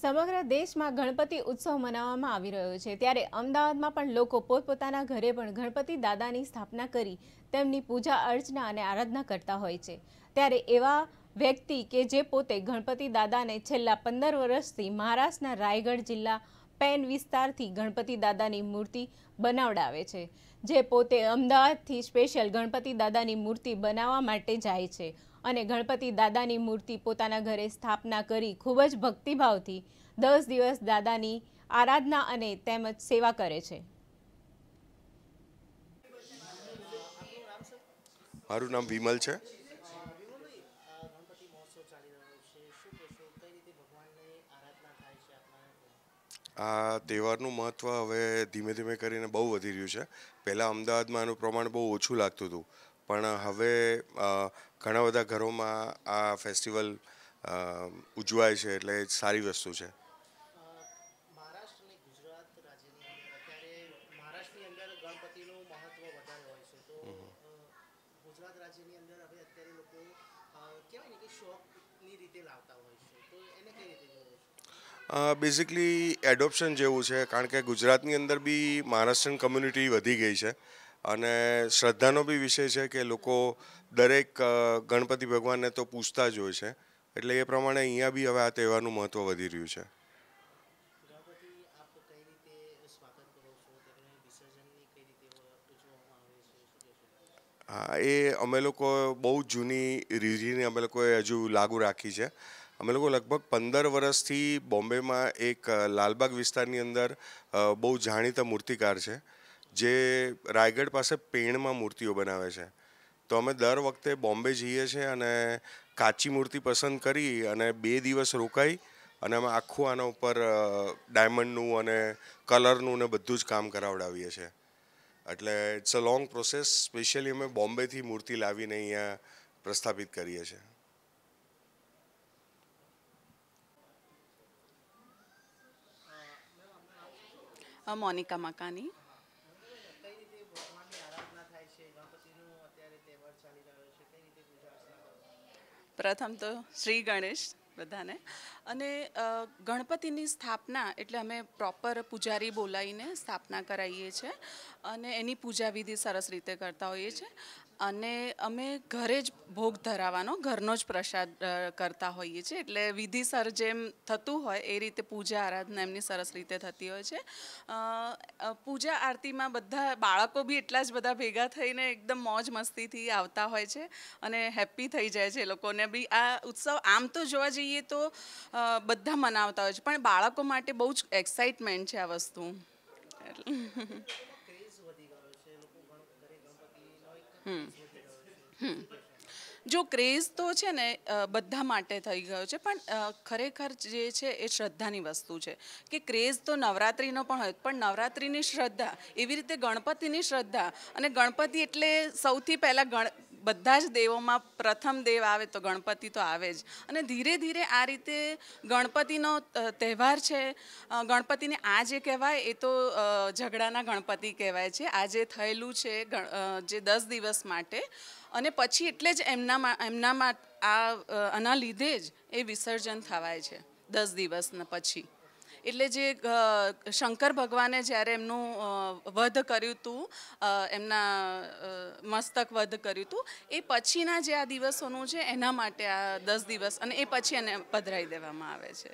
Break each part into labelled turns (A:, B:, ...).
A: સમગ્ર દેશમાં ગણપતિ ઉત્સવ મનાવવામાં આવી રહ્યો છે ત્યારે અમદાવાદમાં પણ લોકો પોતપોતાના ઘરે પણ ગણપતિ દાદાની સ્થાપના કરી તેમની પૂજા અર્ચના અને આરાધના કરતા હોય છે ત્યારે એવા વ્યક્તિ કે જે પોતે ગણપતિ દાદાને છેલ્લા પંદર વર્ષથી મહારાષ્ટ્રના રાયગઢ જિલ્લા પેન વિસ્તારથી ગણપતિ દાદાની મૂર્તિ બનાવડાવે છે જે પોતે અમદાવાદથી સ્પેશિયલ ગણપતિ દાદાની મૂર્તિ બનાવવા માટે જાય છે અને ગણપતિ દાદાની મૂર્તિ પોતાના ઘરે સ્થાપના કરી ખૂબ જ ભક્તિભાવથી દસ દિવસ દાદાની આરાધના અને તેમજ સેવા કરે છે મારું નામ વિમલ
B: છે
C: આ તહેવારનું મહત્ત્વ હવે ધીમે ધીમે કરીને બહુ વધી રહ્યું છે પહેલાં અમદાવાદમાં આનું પ્રમાણ બહુ ઓછું લાગતું હતું પણ હવે ઘણા બધા ઘરોમાં આ ફેસ્ટિવલ ઉજવાય છે એટલે સારી વસ્તુ છે બેઝિકલી એડોપ્શન જેવું છે કારણ કે ગુજરાતની અંદર બી મહારાષ્ટ્રન કમ્યુનિટી વધી ગઈ છે અને શ્રદ્ધાનો બી વિષય છે કે લોકો દરેક ગણપતિ ભગવાનને તો પૂછતા જ હોય છે એટલે એ પ્રમાણે અહીંયા બી હવે આ તહેવારનું મહત્ત્વ વધી રહ્યું છે હા એ અમે લોકો બહુ જૂની રીઝીને અમે લોકોએ હજુ લાગુ રાખી છે અમે લોકો લગભગ પંદર વર્ષથી બોમ્બેમાં એક લાલબાગ વિસ્તારની અંદર બહુ જાણીતા મૂર્તિકાર છે જે રાયગઢ પાસે પેણમાં મૂર્તિઓ બનાવે છે તો અમે દર વખતે બોમ્બે જઈએ છીએ અને કાચી મૂર્તિ પસંદ કરી અને બે દિવસ રોકાઈ અને અમે આખું આના ઉપર ડાયમંડનું અને કલરનું ને બધું જ કામ કરાવડાવીએ છીએ એટલે it's a long process specially અમે બોમ્બેથી મૂર્તિ લાવીને અહીંયા પ્રસ્થાપિત કરીએ છીએ
D: મોનિકા મકાની પ્રથમ તો શ્રી ગણેશ બધાને અને ગણપતિની સ્થાપના એટલે અમે પ્રોપર પૂજારી બોલાવીને સ્થાપના કરાવીએ છીએ અને એની પૂજા વિધિ સરસ રીતે કરતા હોઈએ છીએ અને અમે ઘરે જ ભોગ ધરાવવાનો ઘરનો જ પ્રસાદ કરતા હોઈએ છીએ એટલે વિધિસર જેમ થતું હોય એ રીતે પૂજા આરાધના એમની સરસ રીતે થતી હોય છે પૂજા આરતીમાં બધા બાળકો બી એટલા જ બધા ભેગા થઈને એકદમ મોજ મસ્તીથી આવતા હોય છે અને હેપી થઈ જાય છે એ લોકોને બી આ ઉત્સવ આમ તો જોવા જઈએ તો બધા મનાવતા હોય છે પણ બાળકો માટે બહુ જ એક્સાઇટમેન્ટ છે આ વસ્તુ એટલે જો ક્રેઝ તો છે ને બધા માટે થઈ ગયો છે પણ ખરેખર જે છે એ શ્રદ્ધાની વસ્તુ છે કે ક્રેઝ તો નવરાત્રિનો પણ હોય પણ નવરાત્રિની શ્રદ્ધા એવી રીતે ગણપતિની શ્રદ્ધા અને ગણપતિ એટલે સૌથી પહેલાં ગણ બધા જ દેવોમાં પ્રથમ દેવ આવે તો ગણપતિ તો આવે જ અને ધીરે ધીરે આ રીતે ગણપતિનો તહેવાર છે ગણપતિને આ જે કહેવાય એ તો ઝઘડાના ગણપતિ કહેવાય છે આ જે થયેલું છે જે દસ દિવસ માટે અને પછી એટલે જ એમના એમનામાં આના લીધે જ એ વિસર્જન થવાય છે દસ દિવસના પછી એટલે જે શંકર ભગવાને જ્યારે એમનું વધ કર્યું હતું એમના મસ્તક વધ કર્યું હતું એ પછીના જે આ દિવસોનું છે એના માટે આ દસ દિવસ અને એ પછી એને પધરાવી દેવામાં આવે છે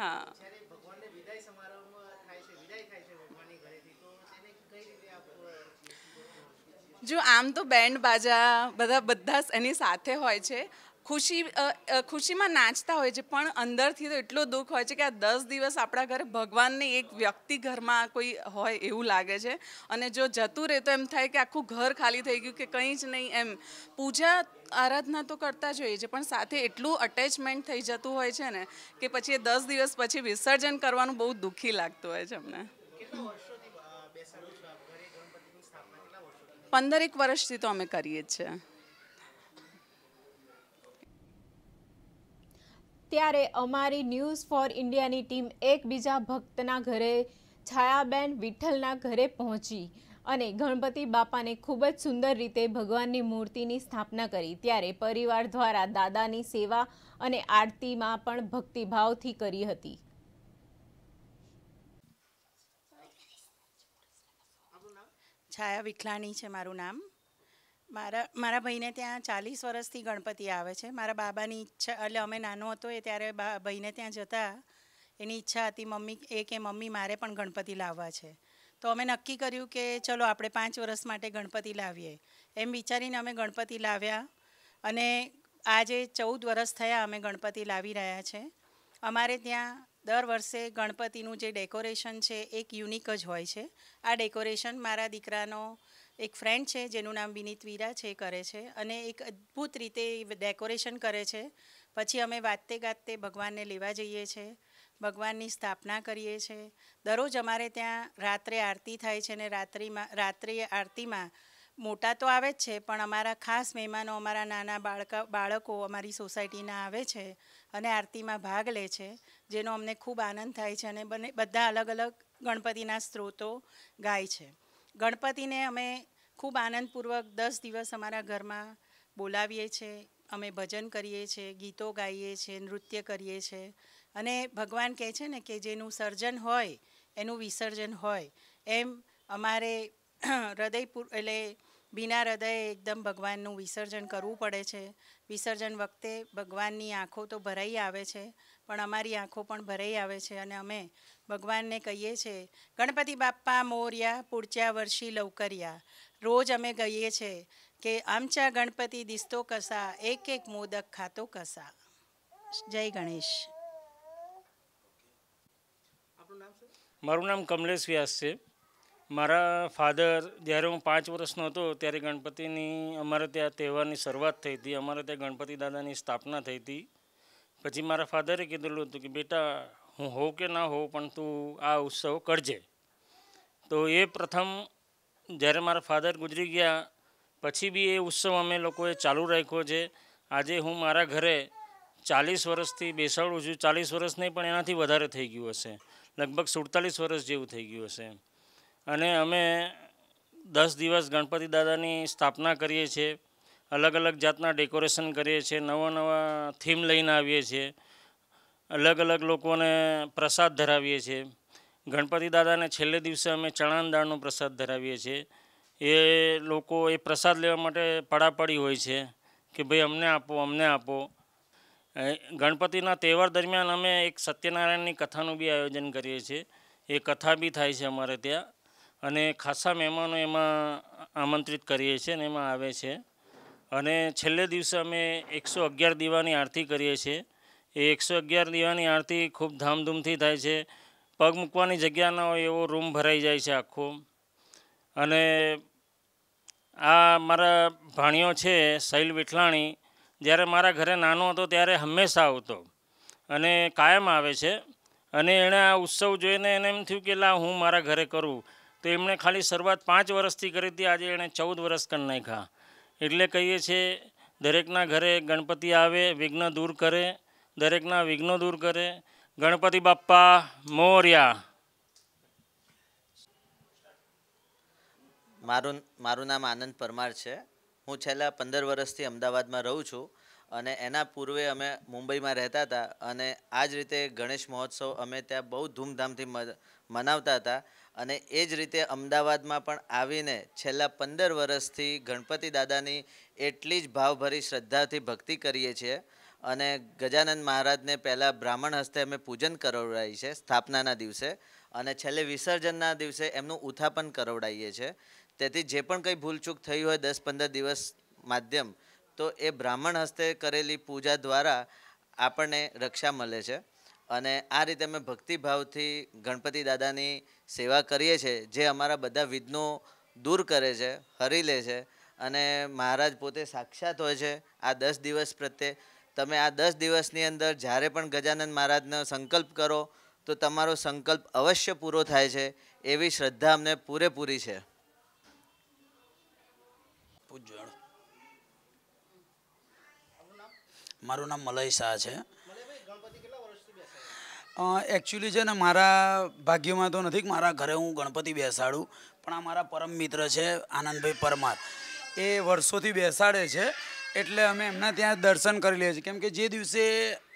D: હા જો આમ તો બેન્ડ બાજા બધા બધા એની સાથે હોય છે ખુશી ખુશીમાં નાચતા હોય છે પણ અંદરથી તો એટલો દુઃખ હોય છે કે આ દસ દિવસ આપણા ઘરે ભગવાનને એક વ્યક્તિ ઘરમાં કોઈ હોય એવું લાગે છે અને જો જતું રહે તો એમ થાય કે આખું ઘર ખાલી થઈ ગયું કે કંઈ જ નહીં એમ પૂજા આરાધના તો કરતા જ હોઈએ છીએ પણ સાથે એટલું અટેચમેન્ટ થઈ જતું હોય છે ને કે પછી એ દસ દિવસ પછી વિસર્જન કરવાનું બહુ દુઃખી લાગતું હોય છે અમને પંદરેક વર્ષથી તો અમે કરીએ જ છીએ
A: ત્યારે અમારી ન્યૂઝ ફોર ઇન્ડિયાની ટીમ એકબીજા ભક્તના ઘરે છાયાબેન વિઠ્ઠલના ઘરે પહોંચી અને ગણપતિ બાપાને ખૂબ જ સુંદર રીતે ભગવાનની મૂર્તિની સ્થાપના કરી ત્યારે પરિવાર દ્વારા દાદાની સેવા અને આરતીમાં પણ ભક્તિભાવથી કરી હતી
E: છાયા વિખલાણી છે મારું નામ મારા મારા ભાઈને ત્યાં ચાલીસ વર્ષથી ગણપતિ આવે છે મારા બાબાની ઈચ્છા એટલે અમે નાનો હતો એ ત્યારે ભાઈને ત્યાં જતા એની ઈચ્છા હતી મમ્મી એ કે મમ્મી મારે પણ ગણપતિ લાવવા છે તો અમે નક્કી કર્યું કે ચલો આપણે પાંચ વર્ષ માટે ગણપતિ લાવીએ એમ વિચારીને અમે ગણપતિ લાવ્યા અને આજે ચૌદ વર્ષ થયા અમે ગણપતિ લાવી રહ્યા છે અમારે ત્યાં દર વર્ષે ગણપતિનું જે ડેકોરેશન છે એક યુનિક જ હોય છે આ ડેકોરેશન મારા દીકરાનો એક ફ્રેન્ડ છે જેનું નામ વિનીત વીરા છે કરે છે અને એક અદ્ભુત રીતે ડેકોરેશન કરે છે પછી અમે વાતે ગાતે ભગવાનને લેવા જઈએ છીએ ભગવાનની સ્થાપના કરીએ છીએ દરરોજ અમારે ત્યાં રાત્રે આરતી થાય છે અને રાત્રિમાં રાત્રે આરતીમાં મોટા તો આવે જ છે પણ અમારા ખાસ મહેમાનો અમારા નાના બાળકા બાળકો અમારી સોસાયટીના આવે છે અને આરતીમાં ભાગ લે છે જેનો અમને ખૂબ આનંદ થાય છે અને બંને બધા અલગ અલગ ગણપતિના સ્ત્રોતો ગાય છે ગણપતિને અમે ખૂબ આનંદપૂર્વક દસ દિવસ અમારા ઘરમાં બોલાવીએ છીએ અમે ભજન કરીએ છીએ ગીતો ગાઈએ છીએ નૃત્ય કરીએ છીએ અને ભગવાન કહે છે ને કે જેનું સર્જન હોય એનું વિસર્જન હોય એમ અમારે હૃદયપૂર એટલે બિના હૃદયે એકદમ ભગવાનનું વિસર્જન કરવું પડે છે વિસર્જન વખતે ભગવાનની આંખો તો ભરાઈ આવે છે પણ અમારી આંખો પણ ભરાઈ આવે છે અને અમે ભગવાનને કહીએ છીએ ગણપતિ બાપ્પા મોર્યા પૂડચા વર્ષી લવકર્યા રોજ અમે કહીએ છીએ કે આમચા ગણપતિ દિસતો કસા એક એક મોદક ખાતો કસા જય
B: ગણેશ મારું નામ કમલેશ વ્યાસ છે મારા ફાધર જ્યારે હું પાંચ વર્ષનો હતો ત્યારે ગણપતિની અમારે ત્યાં તહેવારની શરૂઆત થઈ હતી અમારે ત્યાં ગણપતિ દાદાની સ્થાપના થઈ હતી પછી મારા ફાધરે કીધેલું હતું કે બેટા હું હોઉં કે ના હોઉં પણ તું આ ઉત્સવ કરજે તો એ પ્રથમ જ્યારે મારા ફાધર ગુજરી ગયા પછી બી એ ઉત્સવ અમે લોકોએ ચાલુ રાખ્યો છે આજે હું મારા ઘરે ચાલીસ વર્ષથી બેસાડું છું ચાલીસ વર્ષ નહીં પણ એનાથી વધારે થઈ ગયું હશે લગભગ સુડતાલીસ વર્ષ જેવું થઈ ગયું હશે અને અમે દસ દિવસ ગણપતિ દાદાની સ્થાપના કરીએ છીએ અલગ અલગ જાતના ડેકોરેશન કરીએ છીએ નવા નવા થીમ લઈને આવીએ છીએ અલગ અલગ લોકોને પ્રસાદ ધરાવીએ છીએ ગણપતિ દાદાને છેલ્લે દિવસે અમે ચણાન દાળનો પ્રસાદ ધરાવીએ છીએ એ લોકો એ પ્રસાદ લેવા માટે પડાપડી હોય છે કે ભાઈ અમને આપો અમને આપો ગણપતિના તહેવાર દરમિયાન અમે એક સત્યનારાયણની કથાનું બી આયોજન કરીએ છીએ એ કથા બી થાય છે અમારે ત્યાં અને ખાસા મહેમાનો એમાં આમંત્રિત કરીએ છીએ અને એમાં આવે છે અને છેલ્લે દિવસે અમે એકસો અગિયાર દીવાની આરતી કરીએ છીએ એ એકસો અગિયાર દીવાની આરતી ખૂબ ધામધૂમથી થાય છે પગ મૂકવાની જગ્યા ન હોય એવો રૂમ ભરાઈ જાય છે આખો અને આ મારા ભાણિયો છે શૈલ વિઠલાણી જ્યારે મારા ઘરે નાનો હતો ત્યારે હંમેશા આવતો અને કાયમ આવે છે અને એણે આ ઉત્સવ જોઈને એને એમ થયું કે લા હું મારા ઘરે કરું તો એમણે ખાલી શરૂઆત પાંચ વર્ષથી કરી હતી આજે એણે ચૌદ વર્ષ કરી નાખ્યા એટલે કહીએ છીએ દરેકના ઘરે ગણપતિ આવે વિઘ્ન દૂર કરે દરેકના વિઘ્નો દૂર કરે ગણપતિ બાપ્પા મોર્યા
F: મારું મારું નામ આનંદ પરમાર છે હું છેલ્લા પંદર વર્ષથી અમદાવાદમાં રહું છું અને એના પૂર્વે અમે મુંબઈમાં રહેતા હતા અને આ જ રીતે ગણેશ મહોત્સવ અમે ત્યાં બહુ ધૂમધામથી મનાવતા હતા અને એ જ રીતે અમદાવાદમાં પણ આવીને છેલ્લા પંદર વર્ષથી ગણપતિ દાદાની એટલી જ ભાવભરી શ્રદ્ધાથી ભક્તિ કરીએ છીએ અને ગજાનંદ મહારાજને પહેલાં બ્રાહ્મણ હસ્તે અમે પૂજન કરાવડાવી છે સ્થાપનાના દિવસે અને છેલ્લે વિસર્જનના દિવસે એમનું ઉથાપન કરવડાવીએ છીએ તેથી જે પણ કંઈ ભૂલચૂક થઈ હોય દસ પંદર દિવસ માધ્યમ તો એ બ્રાહ્મણ હસ્તે કરેલી પૂજા દ્વારા આપણને રક્ષા મળે છે અને આ રીતે અમે ભક્તિભાવથી ગણપતિ દાદાની સેવા કરીએ છીએ જે અમારા બધા વિઘ્નો દૂર કરે છે હરી લે છે અને મહારાજ પોતે સાક્ષાત હોય છે આ દસ દિવસ પ્રત્યે તમે આ દસ દિવસની અંદર જ્યારે પણ ગજાનંદ મહારાજનો સંકલ્પ કરો તો તમારો સંકલ્પ અવશ્ય પૂરો થાય છે એવી શ્રદ્ધા અમને પૂરેપૂરી છે મારું નામ મલય શાહ છે
G: એકચ્યુઅલી છે ને મારા ભાગ્યમાં તો નથી મારા ઘરે હું ગણપતિ બેસાડું પણ આ મારા પરમ મિત્ર છે આનંદભાઈ પરમાર એ વર્ષોથી બેસાડે છે એટલે અમે એમના ત્યાં દર્શન કરી લઈએ છીએ કેમકે જે દિવસે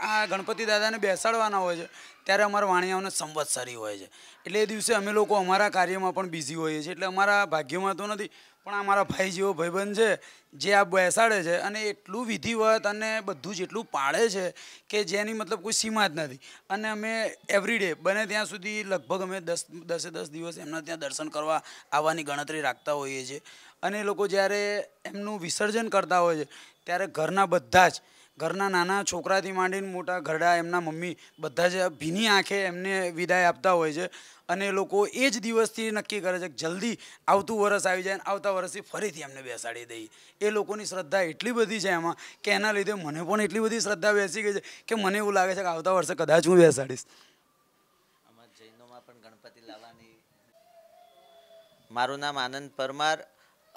G: આ ગણપતિ દાદાને બેસાડવાના હોય છે ત્યારે અમારા વાણિયાઓને સંવત્સરી હોય છે એટલે એ દિવસે અમે લોકો અમારા કાર્યમાં પણ બિઝી હોઈએ છીએ એટલે અમારા ભાગ્યમાં તો નથી પણ અમારા ભાઈ જેવો ભાઈબંધ છે જે આ બેસાડે છે અને એટલું વિધિવત અને બધું જ એટલું પાળે છે કે જેની મતલબ કોઈ સીમા જ નથી અને અમે એવરીડે બને ત્યાં સુધી લગભગ અમે દસ દસે દસ દિવસ એમના ત્યાં દર્શન કરવા આવવાની ગણતરી રાખતા હોઈએ છીએ અને એ લોકો જ્યારે એમનું વિસર્જન કરતા હોય છે ત્યારે ઘરના બધા જ ઘરના નાના છોકરાથી માંડીને મોટા ઘરડા એમના મમ્મી બધા જ ભીની આંખે એમને વિદાય આપતા હોય છે અને એ લોકો એ જ દિવસથી નક્કી કરે છે કે જલ્દી આવતું વરસ આવી જાય અને આવતા વરસથી ફરીથી એમને બેસાડી દઈએ એ લોકોની શ્રદ્ધા એટલી બધી છે એમાં કે એના લીધે મને પણ એટલી બધી શ્રદ્ધા બેસી ગઈ છે કે મને એવું લાગે છે કે આવતા વર્ષે કદાચ હું બેસાડીશ
F: ગણપતિ મારું નામ આનંદ પરમાર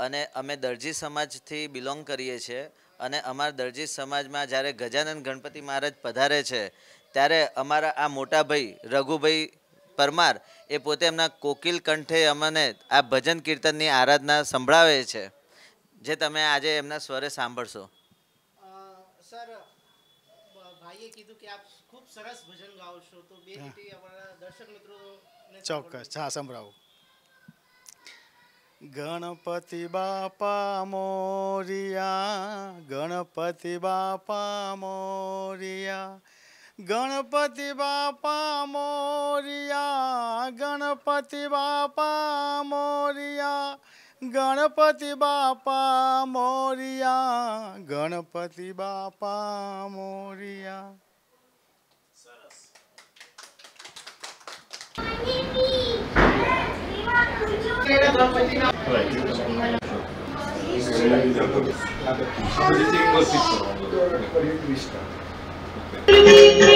F: અને અમે દરજી સમાજથી બિલોંગ કરીએ છીએ અને અમારા દરજી સમાજમાં જ્યારે ગજાનંદ ગણપતિ મહારાજ પધારે છે ત્યારે અમારા આ મોટા ભાઈ રઘુભાઈ પરમાર એ પોતે એમના કોકિલ કંઠે અમને આ ભજન કીર્તનની આરાધના સંભળાવે છે જે તમે આજે એમના સ્વરે સાંભળશો
B: સર ભાઈએ કીધું કે આપ ખૂબ સરસ ભજન ગાઓ તો બે રીતે અમારા દર્શક મિત્રો ચોક્કસ
C: હા સંભળાવો ગણપતિ બાપા મોરિયા ગણપતિ બાપા મોરિયા ગણપતિ બાપા મોરિયા ગણપતિ બાપા મોરિયા ગણપતિ બાપા મોરિયા ગણપતિ બાપા મોરિયા સરસ
A: Política